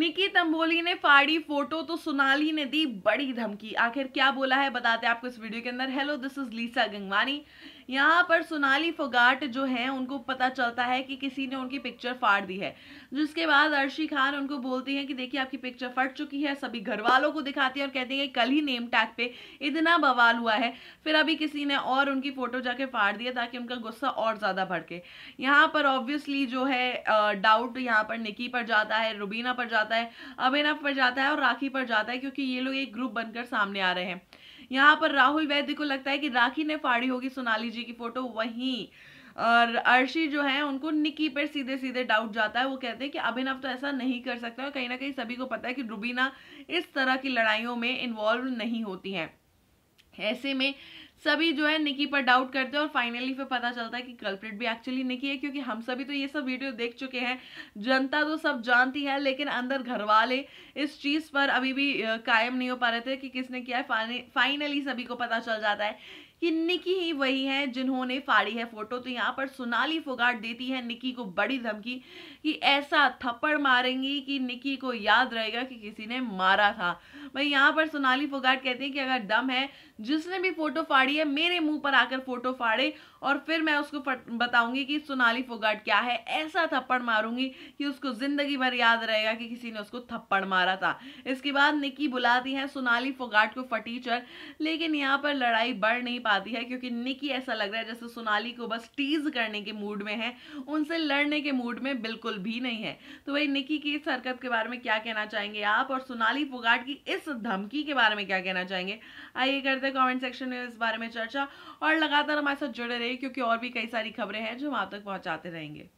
निकी तंबोली ने फाड़ी फोटो तो सोनाली ने दी बड़ी धमकी आखिर क्या बोला है बताते हैं आपको इस वीडियो के अंदर hello this is Lisa Gangwani यहाँ पर सोनाली फोगाट जो है उनको पता चलता है कि किसी ने उनकी पिक्चर फाड़ दी है जिसके बाद अर्शी खान उनको बोलती है कि देखिए आपकी पिक्चर फट चुकी है सभी घर वालों को दिखाती है और कहती है कल ही नेम टैग पे इतना बवाल हुआ है फिर अभी किसी ने और उनकी फ़ोटो जाके फाड़ दिया ताकि उनका गुस्सा और ज़्यादा भड़के यहाँ पर ऑब्वियसली जो है डाउट यहाँ पर निकी पर जाता है रुबीना पर जाता है अभिनव पर जाता है और राखी पर जाता है क्योंकि ये लोग एक ग्रुप बनकर सामने आ रहे हैं यहाँ पर राहुल वैद्य को लगता है कि राखी ने फाड़ी होगी सोनाली जी की फोटो वहीं और अर्शी जो है उनको निकी पर सीधे सीधे डाउट जाता है वो कहते हैं कि अभिनव तो ऐसा नहीं कर सकता और कहीं ना कहीं सभी को पता है कि रुबीना इस तरह की लड़ाइयों में इन्वॉल्व नहीं होती है ऐसे में सभी जो है निकी पर डाउट करते हैं और फाइनली फिर पता चलता है कि कल्प्रेट भी एक्चुअली निकी है क्योंकि हम सभी तो ये सब वीडियो देख चुके हैं जनता तो सब जानती है लेकिन अंदर घर वाले इस चीज़ पर अभी भी कायम नहीं हो पा रहे थे कि किसने किया है फाइनली सभी को पता चल जाता है कि निकी ही वही है जिन्होंने फाड़ी है फोटो तो यहाँ पर सोनाली फोगाट देती है निकी को बड़ी धमकी कि ऐसा थप्पड़ मारेंगी कि निकी को याद रहेगा कि किसी ने मारा था भाई यहाँ पर सोनाली फोगाट कहती है कि अगर दम है जिसने भी फोटो फाड़ी फाड़ी है मेरे मुंह पर आकर फोटो फाड़े और फिर मैं उसको बताऊंगी कि सोनाली फोगाट क्या है ऐसा थप्पड़ मारूंगी कि उसको जिंदगी भर याद रहेगा कि किसी ने उसको थप्पड़ मारा था इसके बाद निकी बुलाती है सोनाली फोगाट को फटीचर लेकिन यहाँ पर लड़ाई बढ़ नहीं पाती है क्योंकि निकी ऐसा लग रहा है जैसे सोनाली को बस टीज करने के मूड में है उनसे लड़ने के मूड में बिल्कुल भी नहीं है तो वही निकी की इस हरकत के बारे में क्या कहना चाहेंगे आप और सोनाली फोगाट की इस धमकी के बारे में क्या कहना चाहेंगे आइए करते कॉमेंट सेक्शन में इस बारे में में चर्चा और लगातार हमारे साथ जुड़े रहिए क्योंकि और भी कई सारी खबरें हैं जो हम आप तक पहुंचाते रहेंगे